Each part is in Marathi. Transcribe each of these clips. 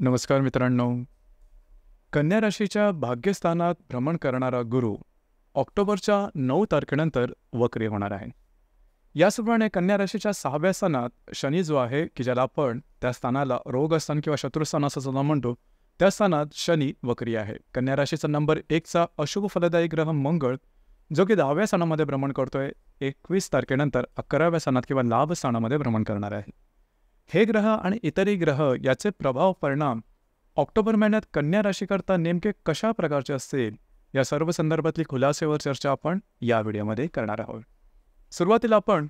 नमस्कार मित्रांनो कन्या राशीच्या भाग्यस्थानात भ्रमण करणारा गुरु ऑक्टोबरच्या नऊ तारखेनंतर वक्री होणार आहे याचप्रमाणे कन्या राशीच्या सहाव्या स्थानात शनी जो आहे की ज्याला आपण त्या स्थानाला रोगस्थान किंवा शत्रुस्थान असं सुद्धा म्हणतो त्या स्थानात शनी वक्री आहे कन्या राशीचा नंबर एकचा अशुभ फलदायी ग्रह मंगळ जो की दहाव्या स्थानामध्ये भ्रमण करतोय एकवीस तारखेनंतर अकराव्या स्थानात किंवा लाभ स्थानामध्ये भ्रमण करणार आहे हे ग्रह आणि इतरही ग्रह याचे प्रभाव परिणाम ऑक्टोबर महिन्यात कन्या राशीकरता नेमके कशा प्रकारचे असतील या सर्व संदर्भातली खुलासेवर चर्चा आपण या व्हिडिओमध्ये करणार आहोत सुरुवातीला आपण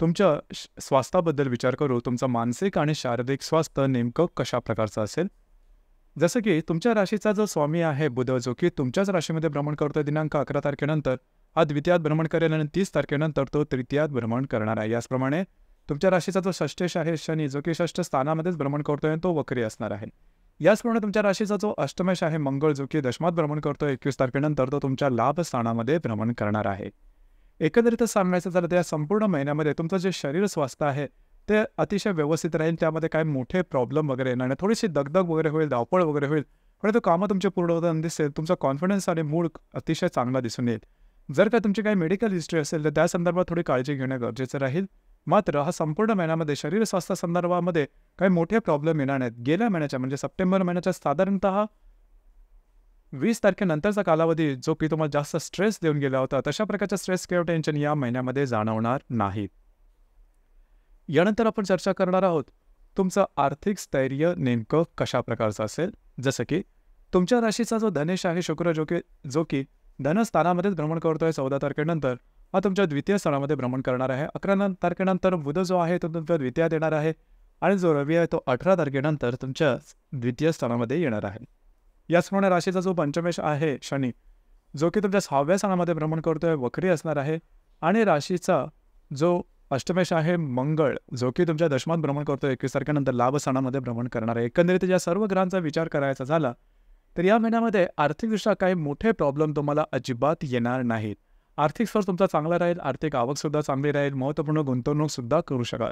तुमच्या स्वास्थ्याबद्दल विचार करू तुमचं मानसिक आणि शारीरिक स्वास्थ्य नेमकं कशा प्रकारचं असेल जसं की तुमच्या राशीचा जो स्वामी आहे बुध जो की तुमच्याच राशीमध्ये भ्रमण करतो दिनांक अकरा तारखेनंतर हा द्वितीयात भ्रमण करेल आणि तीस तारखेनंतर तो तृतीयात भ्रमण करणार आहे याचप्रमाणे तुमच्या राशीचा जो षष्टेश आहे शनी जो की षष्ठ स्थानामध्येच भ्रमण करतोय तो वक्री असणार आहे याचप्रमाणे तुमच्या राशीचा जो अष्टमेश आहे मंगळ जो की दशमात भ्रमण करतो एकवीस तारखेनंतर तो तुमच्या लाभ स्थानामध्ये भ्रमण करणार आहे एकंदरीत सांगायचं झालं तर या संपूर्ण महिन्यामध्ये तुमचं जे शरीर स्वास्थ्य आहे ते अतिशय व्यवस्थित राहील त्यामध्ये काय मोठे प्रॉब्लेम वगैरे येणार नाही थोडीशी दगदग वगैरे होईल धावपळ वगैरे होईल पण तो कामं तुमचे पूर्ण होताना दिसेल तुमचा कॉन्फिडन्स आणि मूळ अतिशय चांगला दिसून येईल जर का तुमची काही मेडिकल हिस्ट्री असेल तर त्या संदर्भात थोडी काळजी घेणं गरजेचं राहील मात्र हा संपूर्ण महिन्यामध्ये शरीर संदर्भामध्ये काही मोठे प्रॉब्लेम येणार नाहीत गेल्या महिन्याच्या म्हणजे सप्टेंबर महिन्याच्या साधारणतः वीस तारखेनंतरचा कालावधी जो की तुम्हाला जास्त स्ट्रेस देऊन गेला होता तशा प्रकारचा स्ट्रेस किंवा टेन्शन या महिन्यामध्ये जाणवणार नाहीत यानंतर आपण चर्चा करणार आहोत तुमचं आर्थिक स्थैर्य नेमकं कशा प्रकारचं असेल जसं की तुमच्या राशीचा जो धनेश आहे शुक्र जो की जो की धनस्थानामध्येच भ्रमण करतोय चौदा तारखेनंतर हा तुमच्या द्वितीय स्थानामध्ये भ्रमण करणार आहे अकरा तारखेनंतर बुध जो आहे तो तुमच्या द्वितीयात येणार आहे आणि जो रवी आहे तो अठरा तारखेनंतर तुमच्या द्वितीय स्थानामध्ये येणार आहे याचप्रमाणे राशीचा जो पंचमेश आहे शनी जो की तुमच्या सहाव्या स्थानामध्ये भ्रमण करतोय वक्री असणार आहे आणि राशीचा जो अष्टमेश आहे मंगळ जो की तुमच्या दशमात भ्रमण करतो एकवीस तारखेनंतर लाभ स्थानामध्ये भ्रमण करणार आहे एकंदरीत या सर्व ग्रहांचा विचार करायचा झाला तर या महिन्यामध्ये आर्थिकदृष्ट्या काही मोठे प्रॉब्लेम तुम्हाला अजिबात येणार नाहीत आर्थिक स्तर तुमचा चांगला राहील आर्थिक आवकसुद्धा चांगली राहील महत्त्वपूर्ण गुंतवणूकसुद्धा करू शकाल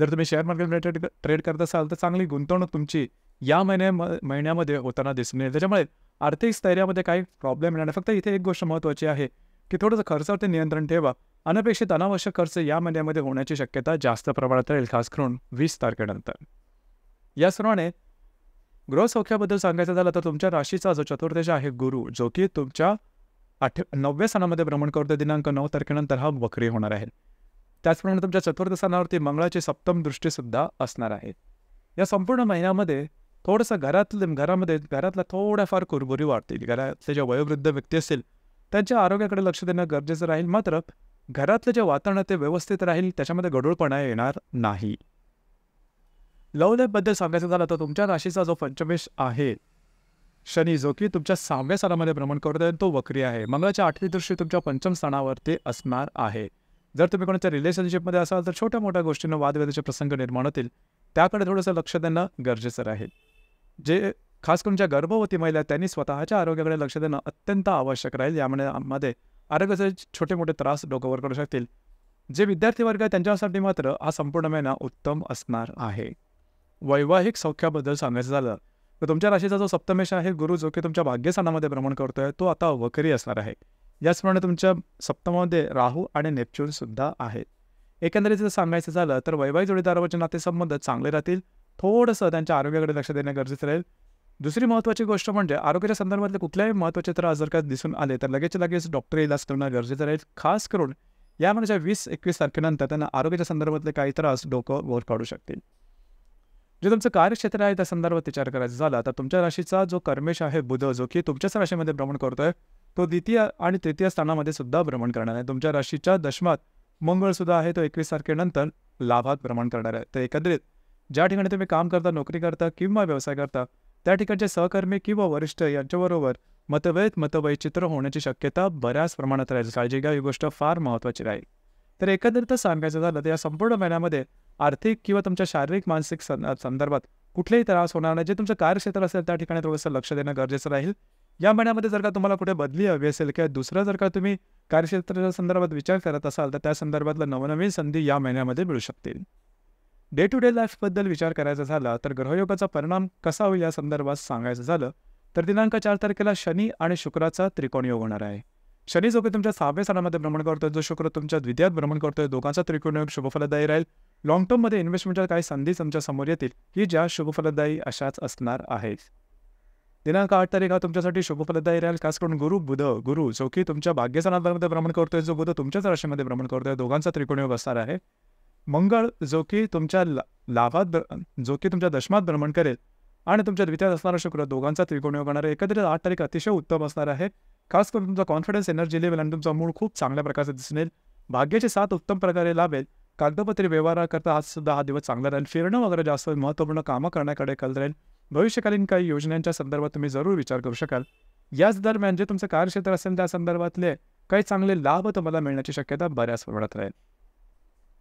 जर तुम्ही शेअर मार्केट रिलेटेड ट्रेड करत असाल तर चांगली गुंतवणूक तुमची या महिन्या महिन्यामध्ये होताना दिसून येईल त्याच्यामुळे आर्थिक स्थैर्यामध्ये काही प्रॉब्लेम येणार फक्त इथे एक गोष्ट महत्त्वाची आहे की थोडंसं खर्चावरती नियंत्रण ठेवा अनपेक्षित अनावश्यक खर्च या महिन्यामध्ये होण्याची शक्यता जास्त प्रमाणात राहील खास करून वीस तारखेनंतर याचप्रमाणे गृहसौख्याबद्दल सांगायचं झालं तर तुमच्या राशीचा जो चतुर्दश आहे गुरु जो की तुमच्या आठ नवव्या सणामध्ये भ्रमण करतो दिनांक नऊ तारखेनंतर हा वक्री होणार आहे त्याचप्रमाणे तुमच्या चतुर्थ सणावरती मंगळाची सप्तम दृष्टीसुद्धा असणार आहे या संपूर्ण महिन्यामध्ये थोडंसं घरातलं घरामध्ये घरातला थोड्याफार कुरबुरी वाढतील घरातले जे वयोवृद्ध व्यक्ती असतील त्यांच्या आरोग्याकडे लक्ष देणं गरजेचं राहील मात्र घरातलं जे वातावरण ते व्यवस्थित राहील त्याच्यामध्ये गडूळपणा येणार नाही लव सांगायचं झालं तर तुमच्या राशीचा जो पंचमेश आहे शनी जो की तुमच्या सहाव्या स्थानामध्ये भ्रमण करत आहे तो वक्री आहे मंगळाच्या आठवी दृष्टी तुमच्या पंचम स्थानावरती असणार आहे जर तुम्ही कोणाच्या रिलेशनशिपमध्ये असाल तर छोट्या मोठ्या गोष्टींना वादविवादाचे प्रसंग निर्माण होतील त्याकडे थोडंसं लक्ष देणं गरजेचं राहील जे खास करून ज्या गर्भवती महिला त्यांनी स्वतःच्या आरोग्याकडे लक्ष देणं अत्यंत आवश्यक राहील यामुळे मध्ये आरोग्याचे छोटे मोठे त्रास डोक्यावर करू शकतील जे विद्यार्थी वर्ग आहे त्यांच्यासाठी मात्र हा संपूर्ण महिना उत्तम असणार आहे वैवाहिक सौख्याबद्दल सांगायचं झालं तर तुमच्या राशीचा जो सप्तमेश आहे गुरु जो की तुमच्या भाग्यस्थानामध्ये भ्रमण करतोय तो आता वकरी असणार आहे याचप्रमाणे तुमच्या सप्तमामध्ये राहू आणि नेपच्यून सुद्धा आहेत एकंदरीत जर सांगायचं झालं तर वैवाहिक जोडीदारावरचे नातेसंबंध चांगले राहतील थोडंसं त्यांच्या आरोग्याकडे लक्ष देणं गरजेचं राहील दुसरी महत्त्वाची गोष्ट म्हणजे आरोग्याच्या संदर्भातले कुठल्याही महत्त्वाचे त्रास जर का दिसून आले तर लगेच लगेच डॉक्टर इलाज करणं गरजेचं राहील खास करून या महिन्याच्या वीस एकवीस तारखेनंतर त्यांना आरोग्याच्या संदर्भातले काही त्रास डोकं वर काढू शकतील जे तुमचं कार्यक्षेत्र आहे त्या संदर्भात विचार करायचा झाला तर तुमच्या राशीचा जो कर्मेश आहे बुध जो की तुमच्याच राशीमध्ये भ्रमण करतोय तो द्वितीय आणि तृतीय स्थानामध्ये सुद्धा भ्रमण करणार आहे तुमच्या राशीच्या दशमात मंगळ सुद्धा आहे तो एकवीस तारखेनंतर लाभात भ्रमण करणार आहे तर एकत्रित ज्या ठिकाणी तुम्ही काम करता नोकरी करता किंवा व्यवसाय करता त्या ठिकाणचे सहकर्मी किंवा वरिष्ठ यांच्याबरोबर मतभेद मतवैचित्र होण्याची शक्यता बऱ्याच प्रमाणात राहायची काळजी घ्या ही गोष्ट फार महत्त्वाची राहील तर एकंदरीतच सांगायचं झालं तर या संपूर्ण महिन्यामध्ये आर्थिक किंवा तुमच्या शारीरिक मानसिक संदर्भात कुठलेही त्रास होणार नाही जे तुमचं कार्यक्षेत्र असेल त्या ठिकाणी थोडंसं लक्ष देणं गरजेचं राहील या महिन्यामध्ये जर का तुम्हाला कुठे बदली हवी असेल किंवा दुसरं जर का तुम्ही कार्यक्षेत्राच्या संदर्भात विचार करत असाल तर त्या संदर्भातल्या नवनवीन संधी या महिन्यामध्ये मिळू शकतील डे टू डे लाईफबद्दल विचार करायचा झाला तर ग्रहयोगाचा परिणाम कसा होईल या संदर्भात सांगायचं झालं तर दिनांक चार तारखेला शनी आणि शुक्राचा त्रिकोण योग होणार आहे शनी जो की तुमच्या सहाव्या स्थानामध्ये भ्रमण करतोय जो शुक्र तुमच्या द्वितीयात भ्रमण करतोय दोघांचा योग शुभफलदायी राहील लॉंग मध्ये इन्व्हेस्टमेंटच्या काही संधी तुमच्या समोर येतील ही ज्या शुभफलदायी अशाच असणार आहे दिनांक आठ तारीख हा तुमच्यासाठी शुभफलदायी राहील खास करून गुरु बुध गुरु जो की तुमच्या भाग्यस्थानामध्ये भ्रमण करतोय जो बुध तुमच्याच राशीमध्ये भ्रमण करतोय दोघांचा त्रिकोणयोग असणार आहे मंगळ जो की तुमच्या लाभात जो की तुमच्या दशमात भ्रमण करेल आणि तुमच्या द्वितीयात असणारा शुक्र दोघांचा योग होणार आहे एकत्रित आठ तारीख अतिशय उत्तम असणार आहे खास करून तुमचा कॉन्फिडन्स एनर्जी लेवल आणि तुमचा मूळ खूप चांगल्या प्रकारचा दिसून येईल भाग्याचे साथ उत्तम प्रकारे लाभेल कागदपत्री व्यवहाराकरता आज सुद्धा हा दिवस चांगला राहील फिरणं वगैरे जास्त महत्त्वपूर्ण कामं करण्याकडे कल राहील भविष्यकालीन काही योजनांच्या संदर्भात तुम्ही जरूर विचार करू शकाल याच दरम्यान जे तुमचं कार्यक्षेत्र असेल त्या संदर्भातले काही चांगले लाभ तुम्हाला मिळण्याची शक्यता बऱ्याच प्रमाणात राहील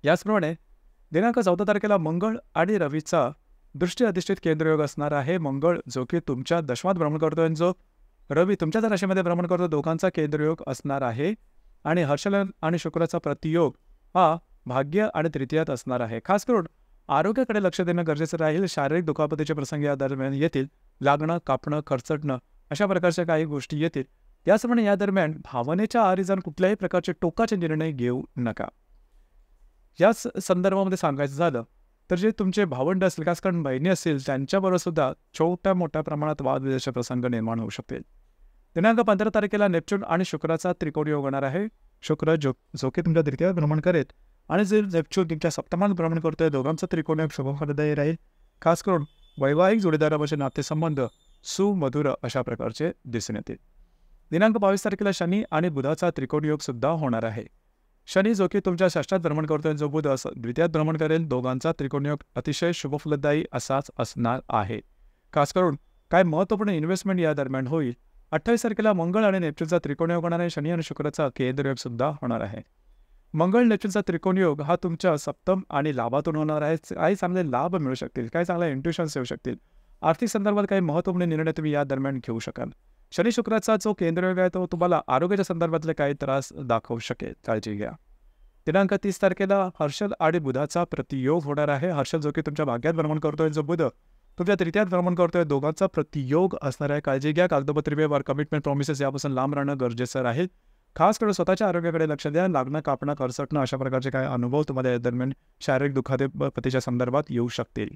याचप्रमाणे दिनांक चौदा तारखेला मंगळ आणि रवीचा दृष्टी अधिष्ठित केंद्रयोग असणार आहे मंगळ जो की तुमच्या दशमात भ्रमण करतो जो रवी तुमच्या राशीमध्ये भ्रमण करतो दोघांचा केंद्रयोग असणार आहे आणि हर्षलन आणि शुक्राचा प्रतियोग हा भाग्य आणि तृतीयात असणार आहे खास करून आरोग्याकडे लक्ष देणं गरजेचं राहील शारीरिक दुखापतीचे प्रसंग या दरम्यान येतील लागणं कापणं खरचटणं अशा प्रकारच्या काही गोष्टी येतील त्याचप्रमाणे या दरम्यान भावनेच्या आरी जाऊन कुठल्याही प्रकारचे टोकाचे निर्णय घेऊ नका याच संदर्भामध्ये सांगायचं झालं तर जे तुमचे भावंड असेल खास कारण बहिणी असतील त्यांच्याबरोबर सुद्धा छोट्या मोठ्या प्रमाणात वादविजाचे प्रसंग निर्माण होऊ शकतील दिनांक पंधरा तारखेला नेपच्यून आणि शुक्राचा त्रिकोण योग होणार आहे शुक्र जो झोके तुमच्या द्वितीय भ्रमण करेल आणि जे नेपच्यून तुमच्या सप्तमात भ्रमण करतोय दोघांचा त्रिकोण योग शुभफलदायी राहील खास करून वैवाहिक जोडीदारामध्ये नातेसंबंध सुमधुर अशा प्रकारचे दिसून येतील दिनांक बावीस तारखेला शनी आणि बुधाचा त्रिकोण योग सुद्धा होणार आहे शनी जो की तुमच्या षष्टात भ्रमण करतोय जो बुध अस द्वितीयात भ्रमण करेल दोघांचा त्रिकोणयोग अतिशय शुभफलदायी असाच असणार आहे खास करून काय महत्त्वपूर्ण इन्व्हेस्टमेंट या दरम्यान होईल अठ्ठावीस तारखेला मंगळ आणि नेपच्यूनचा त्रिकोण योग होणार आहे शनी आणि शुक्राचा केंद्रयोग सुद्धा होणार आहे मंगळ नेपच्यूनचा त्रिकोण योग हा तुमच्या सप्तम आणि लाभातून होणार आहे काही चांगले लाभ मिळू शकतील काही चांगल्या इंट्युशन्स येऊ शकतील आर्थिक संदर्भात काही महत्त्वपूर्ण निर्णय तुम्ही या दरम्यान घेऊ शकाल शनी शुक्राचा जो केंद्रयोग आहे तो तुम्हाला आरोग्याच्या संदर्भातले काही त्रास दाखवू शकेल काळजी घ्या दिनांक तीस तारखेला हर्षल आणि बुधाचा प्रतियोग होणार आहे हर्षल जो की तुमच्या भाग्यात भ्रमण करतोय जो बुध तुमच्या तृतीयात भ्रमण करतोय दोघांचा प्रतियोग असणाऱ्या काळजी घ्या कागदपत्र व्यवहार कमिटमेंट प्रॉमिसेस यापासून लांब राहणं गरजेचं आहे खास करून स्वतःच्या आरोग्याकडे लक्ष द्या लागणं कापणं करसटणं अशा प्रकारचे काही अनुभव तुम्हाला या दरम्यान शारीरिक पतीच्या संदर्भात येऊ शकतील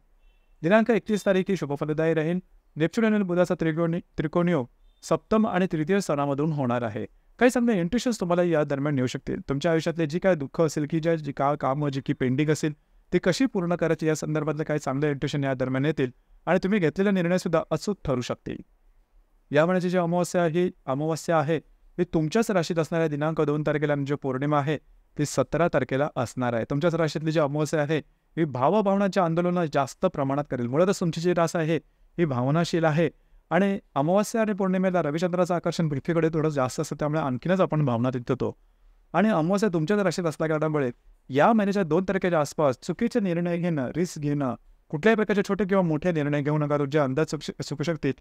दिनांक एकतीस तारीख ही शुभफलदायी राहील नेपच्युन आणि बुधाचा त्रिकोणी त्रिकोणीयोग सप्तम आणि तृतीय स्थानामधून होणार आहे काही चांगले इंट्रेशन्स तुम्हाला या दरम्यान येऊ शकतील तुमच्या आयुष्यातले जी काय दुःख असेल की ज्या जी का कामं जी की पेंडिंग असेल ती कशी पूर्ण करायची या संदर्भातले काही चांगले इंट्रेशन या दरम्यान येतील आणि तुम्ही घेतलेला निर्णयसुद्धा अचूक ठरू शकतील या महिन्याची जी अमावस्या ही अमावस्या आहे ती तुमच्याच राशीत असणाऱ्या दिनांक दोन तारखेला म्हणजे पौर्णिमा आहे ती सतरा तारखेला असणार आहे तुमच्याच राशीतली जी अमावस्या आहे ही भावभावनाच्या आंदोलनात जास्त प्रमाणात करेल मुळातच तुमची जी रास आहे ही भावनाशील आहे आणि अमावस्या आणि पौर्णिमेला रविचंद्राचं आकर्षण पृथ्वीकडे थोडं जास्त असतं त्यामुळे आणखीनच आपण भावना होतो आणि अमावस्या तुमच्याच राशीत असल्या कारणामुळे या महिन्याच्या दोन तारखेच्या आसपास चुकीचे निर्णय घेणं रिस्क घेणं कुठल्याही प्रकारचे छोटे किंवा मोठे निर्णय घेऊ नका तुमचे अंदाज सुकू शकतील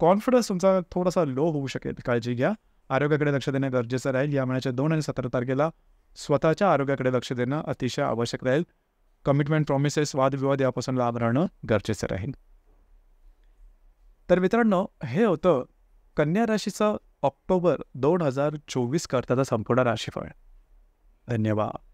कॉन्फिडन्स तुमचा थोडासा लो होऊ शकेल काळजी घ्या आरोग्याकडे लक्ष देणं गरजेचं राहील या महिन्याच्या दोन आणि सतरा तारखेला स्वतःच्या आरोग्याकडे लक्ष देणं अतिशय आवश्यक राहील कमिटमेंट प्रॉमिसेस वादविवाद यापासून लाभ राहणं गरजेचं राहील तर मित्रांनो हे होतं कन्या राशीचं ऑक्टोबर दोन हजार चोवीस करताचा संपूर्ण राशीफळ धन्यवाद